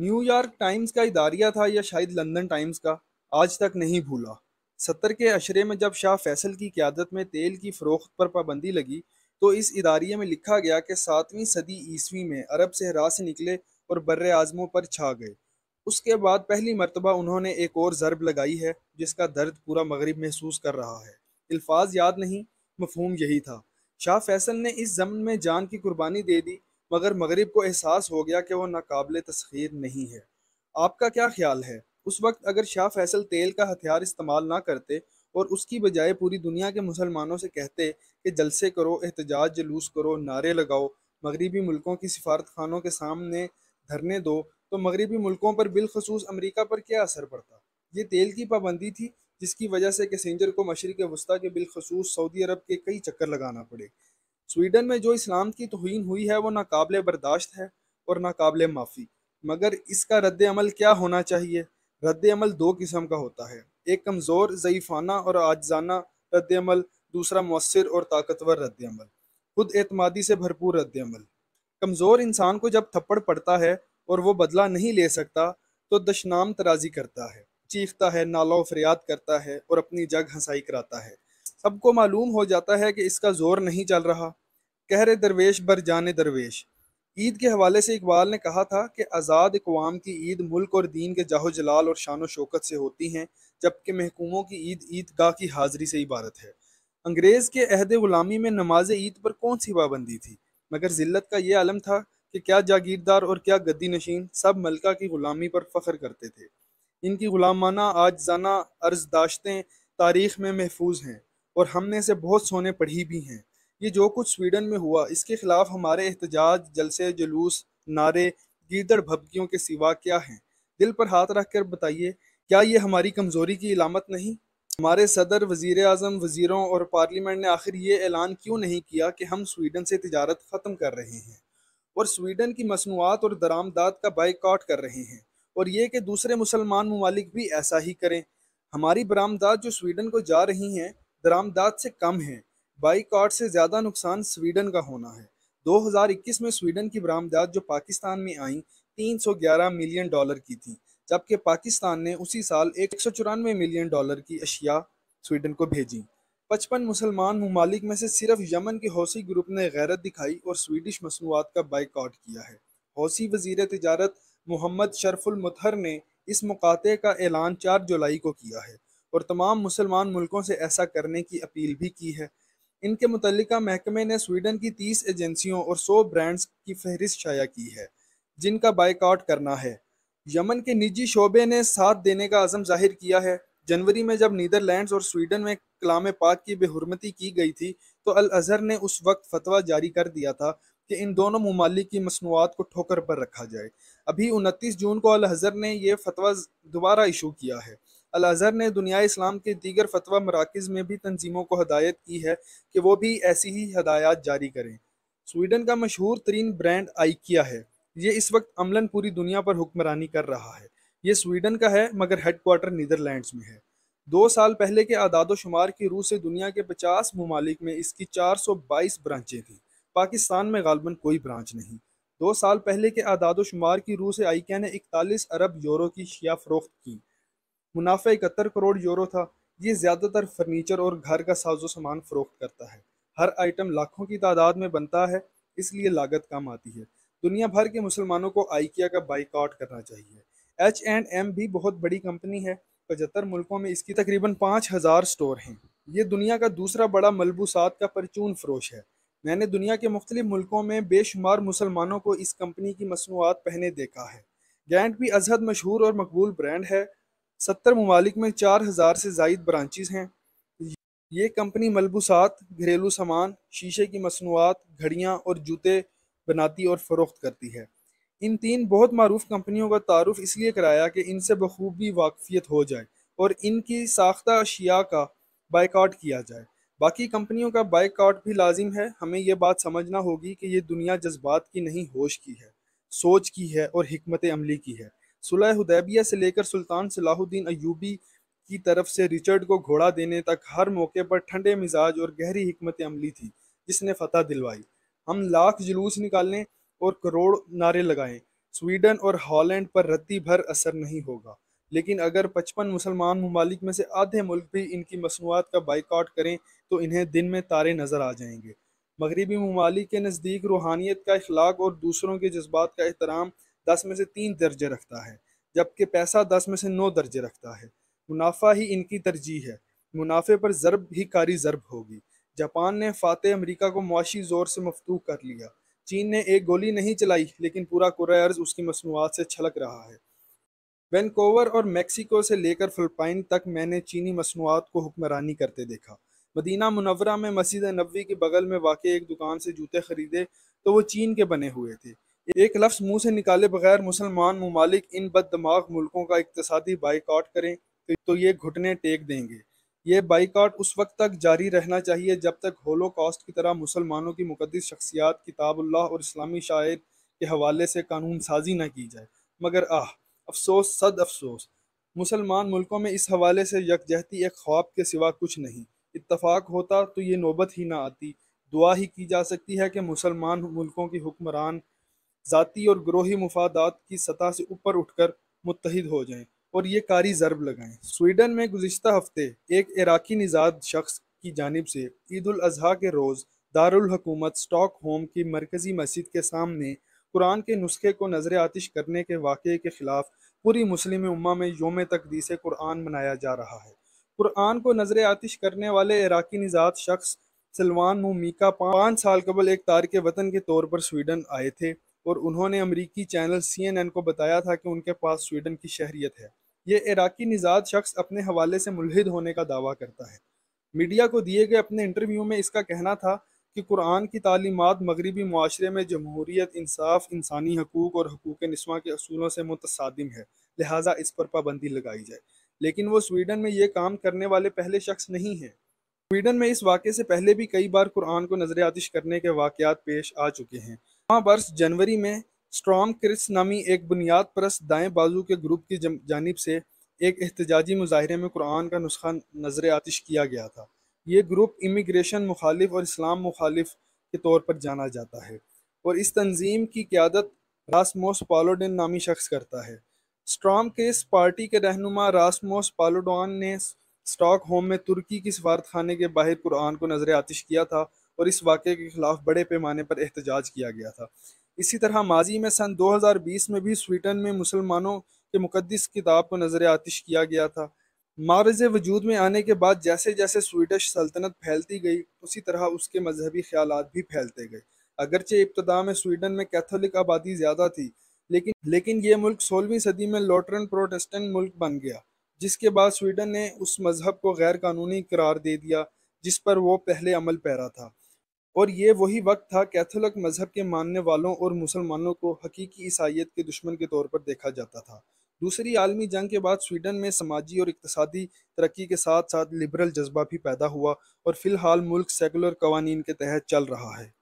New York times का इदारिया था या शायद लंदन टाइम्स का आज तक नहीं भूला सत्तर के अशरे में जब शाह फैसल की क्यादत में तेल की फ़रोख्त पर पाबंदी लगी तो इस इदारिये में लिखा गया कि सातवीं सदी ईस्वी में अरब हरा से निकले और बर आज़मों पर छा गए उसके बाद पहली मरतबा उन्होंने एक और ज़रब लगाई है जिसका दर्द पूरा मगरब महसूस कर रहा है अल्फाज याद नहीं मफहूम यही था शाह फैसल ने इस जमन में जान की कुर्बानी दे दी मगर मगरब को एहसास हो गया कि वह नाकबिल तस्खीर नहीं है आपका क्या ख्याल है उस वक्त अगर शाह फैसल तेल का हथियार इस्तेमाल ना करते और उसकी बजाय पूरी दुनिया के मुसलमानों से कहते कि जलसे करो एहतजाज जलूस करो नारे लगाओ मगरबी मुल्कों की सिफारत खानों के सामने धरने दो तो मगरबी मुल्कों पर बिलखसूस अमरीका पर क्या असर पड़ता ये तेल की पाबंदी थी जिसकी वजह से कैसेंजर को मशरक़ वस्ती के बिलखसूस सऊदी अरब के कई चक्कर लगाना पड़े स्वीडन में जो इस्लाम की तोहन हुई है वो नाकबिल बर्दाश्त है और नाकबले माफ़ी मगर इसका रद्द अमल क्या होना चाहिए रद्द अमल दो किस्म का होता है एक कमज़ोर ज़यीफ़ाना और आजाना रद्द अमल दूसरा मौसर और ताकतवर रद्द अमल खुद एतमादी से भरपूर रद्द अमल कमज़ोर इंसान को जब थप्पड़ पड़ता है और वह बदला नहीं ले सकता तो दशनाम तराजी करता है चीखता है नाला फरियाद करता है और अपनी जग हंसाई कराता है सबको मालूम हो जाता है कि इसका ज़ोर नहीं चल रहा कह रहे दरवेश बर जान दरवेश ईद के हवाले से इकबाल ने कहा था कि आज़ाद अकवाम की ईद मुल्क और दीन के जाहो जलाल और शान शौकत से होती हैं जबकि महकूमों की ईद ईदगाह की हाजिरी से इबारत है अंग्रेज़ के अहद ग़ुलामी में नमाज ईद पर कौन सी पाबंदी थी मगर जिल्लत का ये आलम था कि क्या जागीरदार और क्या गद्दी नशीन सब मलका की ग़ुलामी पर फ़ख्र करते थे इनकी ग़ुलामाना आजाना अर्जदाश्तें तारीख में महफूज हैं और हमने इसे बहुत सोने पढ़ी भी हैं ये जो कुछ स्वीडन में हुआ इसके खिलाफ हमारे एहतजाज जलसे जुलूस नारे गीदड़ भबकियों के सिवा क्या हैं दिल पर हाथ रख कर बताइए क्या ये हमारी कमज़ोरी की इलामत नहीं हमारे सदर वजीर अजम वज़ीरों और पार्लियामेंट ने आखिर ये ऐलान क्यों नहीं किया कि हम स्वीडन से तजारत ख़त्म कर रहे हैं और स्वीडन की मसनूआत और दरामदात का बाइकआउट कर रहे हैं और ये कि दूसरे मुसलमान ममालिक भी ऐसा ही करें हमारी बरामदात जो स्वीडन को जा रही हैं दरामदाद से कम है बाइकआउट से ज़्यादा नुकसान स्वीडन का होना है 2021 में स्वीडन की बरामदात जो पाकिस्तान में आई 311 मिलियन डॉलर की थी जबकि पाकिस्तान ने उसी साल एक मिलियन डॉलर की अशिया स्वीडन को भेजी पचपन मुसलमान ममालिक में से सिर्फ यमन के हौसी ग्रुप ने गैरत दिखाई और स्वीडिश मसनूआत का बाइकआउट किया है हौसी वजीर तजारत मोहम्मद शरफुल मुतहर ने इस मुकाते का ऐलान चार जुलाई को किया है और तमाम मुसलमान मुल्कों से ऐसा करने की अपील भी की है इनके मुतल महकमे ने स्वीडन की तीस एजेंसियों और सौ ब्रांड्स की फहरिस्त शाया की है जिनका बाइकआउट करना है यमन के निजी शोबे ने साथ देने का आज़म जाहिर किया है जनवरी में जब नीदरलैंड्स और स्वीडन में कलाम पाक की बेहरमती की गई थी तो अल अजहर ने उस वक्त फतवा जारी कर दिया था कि इन दोनों ममालिक की मसनूआत को ठोकर पर रखा जाए अभी उनतीस जून को अल अजहर ने यह फतवा दोबारा इशू किया है अजहर ने दुनिया इस्लाम के दीगर फतवा मराकज़ में भी तनजीमों को हदायत की है कि वो भी ऐसी ही हदायत जारी करें स्वीडन का मशहूर तरीन ब्रांड आइकिया है ये इस वक्त अमलन पूरी दुनिया पर हुक्मरानी कर रहा है ये स्वीडन का है मगर हेड क्वार्टर नीदरलैंड्स में है दो साल पहले के आदाद शुमार की रूह से दुनिया के पचास ममालिक में इसकी चार सौ बाईस ब्रांचें थीं पाकिस्तान में गालबन कोई ब्रांच नहीं दो साल पहले के आदाद शुमार की रूह से आइकिया ने इकतालीस अरब यूरो की शिया फरोख्त की मुनाफा इकहत्तर करोड़ यूरो था ये ज़्यादातर फर्नीचर और घर का साजो सामान फरोख्त करता है हर आइटम लाखों की तादाद में बनता है इसलिए लागत कम आती है दुनिया भर के मुसलमानों को आइकिया का बाइकआउट करना चाहिए एच एंड एम भी बहुत बड़ी कंपनी है पचहत्तर मुल्कों में इसकी तकरीबन पाँच हज़ार स्टोर हैं ये दुनिया का दूसरा बड़ा मलबूसात का परचून फरोश है मैंने दुनिया के मुख्तलि मुल्कों में बेशुमार मुसलमानों को इस कंपनी की मसनूआत पहने देखा है गैंड भी अजहद मशहूर और मकबूल ब्रांड है सत्तर ममालिक में चार हज़ार से जायद ब्रांचेज़ हैं ये कंपनी मलबूसात घरेलू सामान शीशे की मसनूआत घड़ियाँ और जूते बनाती और फ़रोख्त करती है इन तीन बहुत मरूफ कंपनियों का तारफ़ इसलिए कराया कि इनसे बखूबी वाकफियत हो जाए और इनकी साख्ता अशिया का बाइकआउट किया जाए बाकी कंपनियों का बाइकआउट भी लाजिम है हमें यह बात समझना होगी कि ये दुनिया जज्बात की नहीं होश की है सोच की है और हमत अमली की है सुलह उदैबिया से लेकर सुल्तान सलाहुद्दीन अयूबी की तरफ से रिचर्ड को घोड़ा देने तक हर मौके पर ठंडे मिजाज और गहरी हमत अमली थी जिसने फतह दिलवाई हम लाख जुलूस निकालें और करोड़ नारे लगाएं स्वीडन और हॉलैंड पर रद्दी भर असर नहीं होगा लेकिन अगर पचपन मुसलमान ममालिक में से आधे मुल्क भी इनकी मसनूआत का बाइकआउट करें तो इन्हें दिन में तारे नज़र आ जाएंगे मगरबी ममालिक के नज़दीक रूहानियत का अखलाक और दूसरों के जज्बात का एहतराम दस में से तीन दर्जे रखता है जबकि पैसा दस में से नौ दर्जे रखता है मुनाफा ही इनकी तरजीह है मुनाफे पर ज़रब ही कारी ज़रब होगी जापान ने फातह अमरीका को मुआशी ज़ोर से मफतू कर लिया चीन ने एक गोली नहीं चलाई लेकिन पूरा कुर अर्ज़ उसकी मसनूआत से छलक रहा है वैनकोवर और मैक्सिको से लेकर फिलपाइन तक मैंने चीनी मसनूआत को हुक्मरानी करते देखा मदीना मुनवरा में मस्जिद नबी के बगल में वाक़ एक दुकान से जूते ख़रीदे तो वो चीन के बने हुए थे एक लफ्स मुंह से निकाले बगैर मुसलमान ममालिक इन बददमाग मुल्कों का इकतसादी बाइकाट करें तो, तो ये घुटने टेक देंगे ये बाइकाट उस वक्त तक जारी रहना चाहिए जब तक होलो कास्ट की तरह मुसलमानों की मुकदस शख्सियात किताबुल्लाह और इस्लामी शायर के हवाले से कानून साजी न की जाए मगर आह अफसोस सद अफसोस मुसलमान मुल्कों में इस हवाले से यकजहती एक ख्वाब के सिवा कुछ नहीं इतफाक होता तो ये नौबत ही ना आती दुआ ही की जा सकती है कि मुसलमान मुल्कों की हुक्मरान ज़ाती और ग्रोही मुफादात की सतह से ऊपर उठकर मुतहद हो जाएं और ये कारी ज़रब लगाएं स्वीडन में गुजशत हफ्ते एक इराकी निजाद शख्स की जानब से ईद अजहा के रोज़ दारकूमत स्टॉक होम की मरकज़ी मस्जिद के सामने कुरान के नुस्खे को नज़र आतिश करने के वाक़े के ख़िलाफ़ पूरी मुस्लिम उम्मा में योम तकदीस कुरान मनाया जा रहा है कुरान को नज़र आतिश करने वाले इराकी निजात शख्स सलमान मुमीका पाँच साल कबल एक तार के वतन के तौर पर स्वीडन आए थे और उन्होंने अमरीकी चैनल सी एन एन को बताया था कि उनके पास स्वीडन की शहरीत है ये इराकी निजात शख्स अपने हवाले से मुलहद होने का दावा करता है मीडिया को दिए गए अपने इंटरव्यू में इसका कहना था कि कुरान की तालीमत मगरबी माशरे में जमहूरीत इंसाफ इंसानी हकूक़ और हकूक़ नस्वा के असूलों से मुतसादिम है लिहाजा इस पर पाबंदी लगाई जाए लेकिन वो स्वीडन में ये काम करने वाले पहले शख्स नहीं हैं स्वीडन में इस वाक़े से पहले भी कई बार कुरान को नजर आतिश करने के वाक़ात पेश आ चुके हैं वहाँ वर्ष जनवरी में स्ट्रॉन्ग क्रिस नामी एक बुनियाद परस्त दाएं बाजू के ग्रुप की जानब से एक एहतजाजी मुजाहरे में कुरान का नुस्खा नजर आतिश किया गया था ये ग्रुप इमिग्रेशन मुखालिफ और इस्लाम मुखालिफ के तौर पर जाना जाता है और इस तंजीम की क्यादत रासमोस पालोडन नामी शख्स करता है स्ट्रॉम क्रिस पार्टी के रहनुमा रासमोस पालोडन ने स्टॉक होम में तुर्की की सफारत खाने के बाहर कुरान को नजर आतिश किया था और इस वाक़े के खिलाफ बड़े पैमाने पर एहतजाज किया गया था इसी तरह माजी में सन 2020 में भी स्वीडन में मुसलमानों के मुकदस किताब को नज़र आतिश किया गया था मारज वजूद में आने के बाद जैसे जैसे स्वीडिश सल्तनत फैलती गई उसी तरह उसके मजहबी ख्याल भी फैलते गए अगरचे इब्तदा में स्वीडन में कैथोलिक आबादी ज़्यादा थी लेकिन लेकिन ये मुल्क सोलहवीं सदी में लॉटरन प्रोटेस्टेंट मुल्क बन गया जिसके बाद स्वीडन ने उस मज़हब को गैर कानूनी करार दे दिया जिस पर वो पहले अमल पैरा था और ये वही वक्त था कैथोलिक मजहब के मानने वालों और मुसलमानों को हकीकी ईसाइत के दुश्मन के तौर पर देखा जाता था दूसरी आलमी जंग के बाद स्वीडन में समाजी और इकतसादी तरक्की के साथ साथ लिबरल जज्बा भी पैदा हुआ और फिलहाल मुल्क सेकुलर कवानीन के तहत चल रहा है